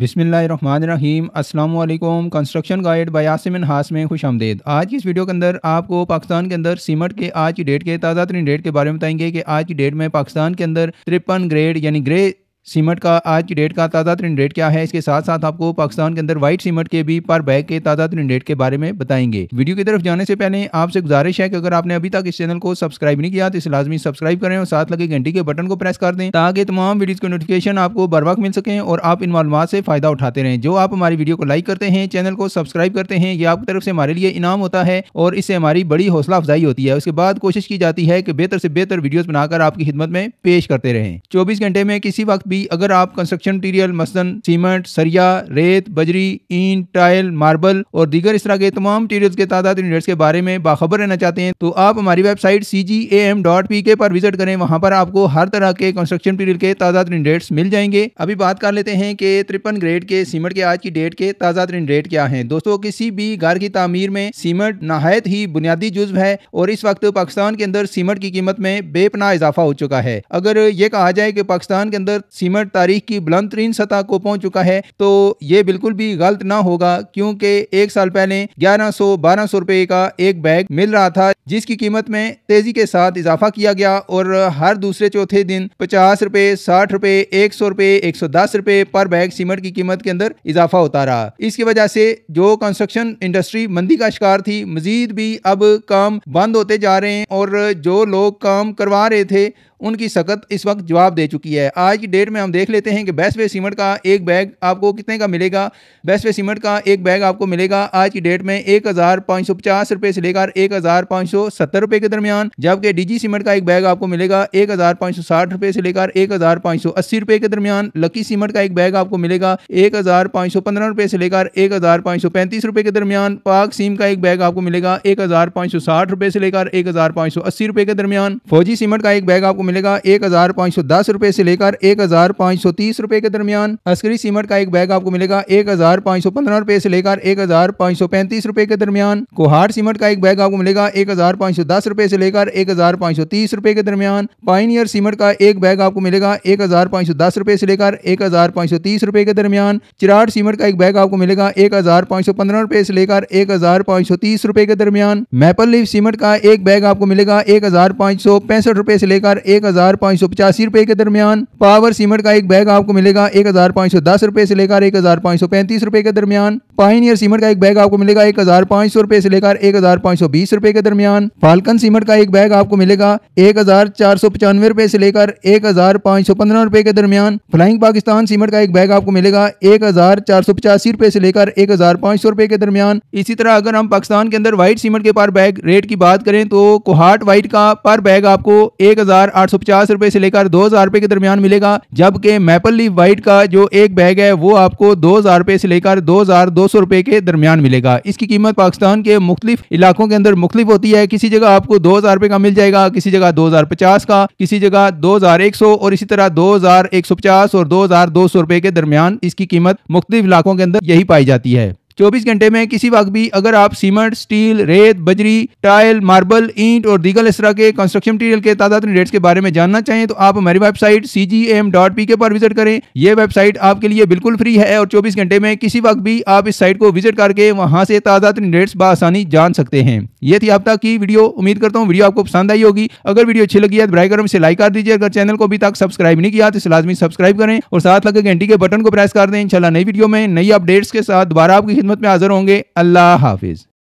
बिसमीम अल्लाम construction guide bye हास में खुश आमदेद आज की इस वीडियो के अंदर आपको पाकिस्तान के अंदर सीमट के आज की डेट के ताज़ा तरीन डेट के बारे में बताएंगे कि आज की डेट में पाकिस्तान के अंदर तिरपन ग्रेड यानी ग्रे सीमेंट का आज की डेट का ताज़ा तरीन रेट क्या है इसके साथ साथ आपको पाकिस्तान के अंदर व्हाइट सीमेंट के भी पर बैग के ताज़ा तरीन रेट के बारे में बताएंगे वीडियो की तरफ जाने से पहले आपसे गुजारिश है कि अगर आपने अभी तक इस चैनल को सब्सक्राइब नहीं किया तो इसे लाजमी सब्सक्राइब करें और साथ लगे घंटी के बटन को प्रेस कर दें ताकि तमाम वीडियो के नोटिफिकेशन आपको बर वक्त मिल सकें और आप इन मालूम से फ़ायदा उठाते रहें जो आप हमारी वीडियो को लाइक करते हैं चैनल को सब्सक्राइब करते हैं यह आपकी तरफ से हमारे लिए इनाम होता है और इससे हमारी बड़ी हौसला अफजाई होती है उसके बाद कोशिश की जाती है कि बेहतर से बेहतर वीडियोज़ बनाकर आपकी खिदमत में पेश करते रहें चौबीस घंटे में किसी वक्त भी भी अगर आप कंस्ट्रक्शन मटीरियल मसलन सीमेंट सरिया रेत बजरी ईन टाइल मार्बल और दीगर इस तरह के तमाम मटीरियल के तादाद के बारे में बाखबर रहना चाहते हैं तो आप हमारी website C G A M dot P K पर विजिट करें वहाँ पर आपको हर तरह के कंस्ट्रक्शन मटीरियल के ताज़ा रेट्स मिल जाएंगे अभी बात कर लेते हैं कि त्रिपन ग्रेड के सीमेंट के आज की डेट के ताज़ा तरीन रेट क्या है दोस्तों किसी भी घर की तमीर में सीमेंट नहायत ही बुनियादी जुज्व है और इस वक्त पाकिस्तान के अंदर सीमेंट की कीमत में बेपना इजाफा हो चुका है अगर ये कहा जाए कि पाकिस्तान के अंदर सीमेंट तारीख की बुलंद तरीन सतह को पहुंच चुका है तो ये बिल्कुल भी गलत ना होगा क्योंकि एक साल पहले ग्यारह सौ बारह सौ रुपये का एक बैग मिल रहा था जिसकी कीमत में तेजी के साथ इजाफा किया गया और हर दूसरे चौथे दिन पचास रुपए साठ रुपए एक सौ रुपए एक सौ दस रुपए पर बैग सीमेंट की कीमत के अंदर इजाफा होता रहा इसकी वजह से जो कंस्ट्रक्शन इंडस्ट्री मंदी का शिकार थी मजीद भी अब काम बंद होते जा रहे हैं और जो लोग काम करवा रहे थे उनकी सख्त इस वक्त जवाब दे चुकी है आज की डेट में हम देख लेते हैं कि वे सीमेंट का एक बैग आपको कितने का मिलेगा वे सीमेंट का एक बैग आपको मिलेगा आज की डेट में एक हज़ार पाँच सौ पचास रुपये से लेकर एक हज़ार पाँच सौ सत्तर रुपये के दरमियान जबकि डीजी सीमेंट का एक बैग आपको मिलेगा एक हज़ार पाँच सौ साठ रुपये से लेकर एक हज़ार पाँच सौ अस्सी रुपये के दरमियान लकी सीमेंट का एक बैग आपको मिलेगा एक हज़ार पाँच सौ पंद्रह रुपये से लेकर एक हज़ार पाँच सौ पैंतीस रुपये के दरमियान पाक सीम का एक बैग आपको मिलेगा एक हज़ार पाँच सौ साठ रुपये से लेकर एक हज़ार पाँच सौ अस्सी रुपये के दरमियान फौजी सीमेंट का एक बैग आपको मिलेगा एक हज़ार पाँच सौ दस रुपये से लेकर एक हज़ार पाँच सौ तीस रुपये के दरमियान अस्करी सीमेंट का एक बैग आपको मिलेगा एक हज़ार पांच सौ पंद्रह रुपये से लेकर एक हज़ार पाँच सौ पैंतीस रुपये के दरमियान कोहार सीमेंट का एक बैग आपको मिलेगा एक हज़ार पांच सौ दस रुपए से लेकर एक हज़ार पाँच सौ तीस रुपये के दरमियान पाइनियर सीमेंट का एक बैग आपको मिलेगा एक हज़ार पाँच सौ दस रुपये से लेकर एक हज़ार पाँच सौ तीस रुपये के दरमियान चिराड सीमेंट का एक बैग आपको मिलेगा एक हज़ार पाँच सौ पंद्रह रुपये से लेकर एक हज़ार पाँच सौ तीस रुपये के दरमियान मैपल लीफ सीमेंट का एक बैग आपको मिलेगा एक हज़ार पाँच सौ पैंसठ रुपये से लेकर एक एक हज़ार पाँच सौ पचासी रुपए के दरमियान पावर सीमेंट का एक बैग आपको मिलेगा एक हज़ार पाँच सौ दस रुपए से लेकर एक हज़ार पाँच सौ पैंतीस रुपए के दरमियान ईयर सीमेंट का एक बैग आपको मिलेगा एक हजार पाँच सौ रुपए से लेकर एक हजार पाँच सौ बीस रुपए के दरमियान फाल्कन सीमेंट का एक बैग आपको मिलेगा एक हजार चार सौ पचानवे रुपए से लेकर एक हजार पाँच सौ पंद्रह रुपए के दरमियान फ्लाइंग पाकिस्तान सीमेंट का एक बैग आपको मिलेगा एक हजार चार सौ पचासी रुपए से लेकर एक हजार पांच सौ रुपए के दरमियान इसी तरह अगर हम पाकिस्तान के अंदर व्हाइट सीमेंट के पर बैग रेट की बात करें तो कोहाट व्हाइट का पर बैग आपको एक हजार आठ सौ पचास रुपए से लेकर दो हजार रुपए के दरमियान मिलेगा जबकि मैपल लीफ व्हाइट का जो एक बैग है वो आपको दो हजार रुपए से लेकर दो हजार दो सौ रुपए के दरमियान मिलेगा इसकी कीमत पाकिस्तान के मुख्तलिफ इलाकों के अंदर मुख्तलिफ होती है किसी जगह आपको दो हजार रुपए का मिल जाएगा किसी जगह दो हजार पचास का किसी जगह दो हजार एक सौ और इसी तरह दो हजार एक सौ पचास और दो हजार दो सौ रुपए के दरमियान इसकी कीमत मुख्तलिफ इलाकों के अंदर यही पाई जाती है 24 घंटे में किसी वक्त भी अगर आप सीमेंट स्टील रेत बजरी टाइल मार्बल ईंट और दीगल इस तरह के कंस्ट्रक्शन मटीरियल के तादाद रेट्स के बारे में जानना चाहें तो आप हमारी website C G M dot P K पर विजिट करें यह वेबसाइट आपके लिए बिल्कुल फ्री है और चौबीस घंटे में किसी वक्त भी आप इस साइट को विजिट करके वहाँ से ताज़ा रेट्स बसानी जान सकते हैं ये थी आप तक की वीडियो उम्मीद करता हूँ वीडियो आपको पसंद आई होगी अगर वीडियो अच्छी लगी है तो ब्राइक से लाइक कर दीजिए अगर चैनल को अभी तक सब्सक्राइब नहीं किया तो लाजमी सब्सक्राइब करें और साथ लगे घंटी के बटन को प्रेस कर दें इंशाल्लाह नई वीडियो में नई अपडेट्स के साथ दोबारा आपकी खिदमत में हाजिर होंगे अल्लाह हाफिज़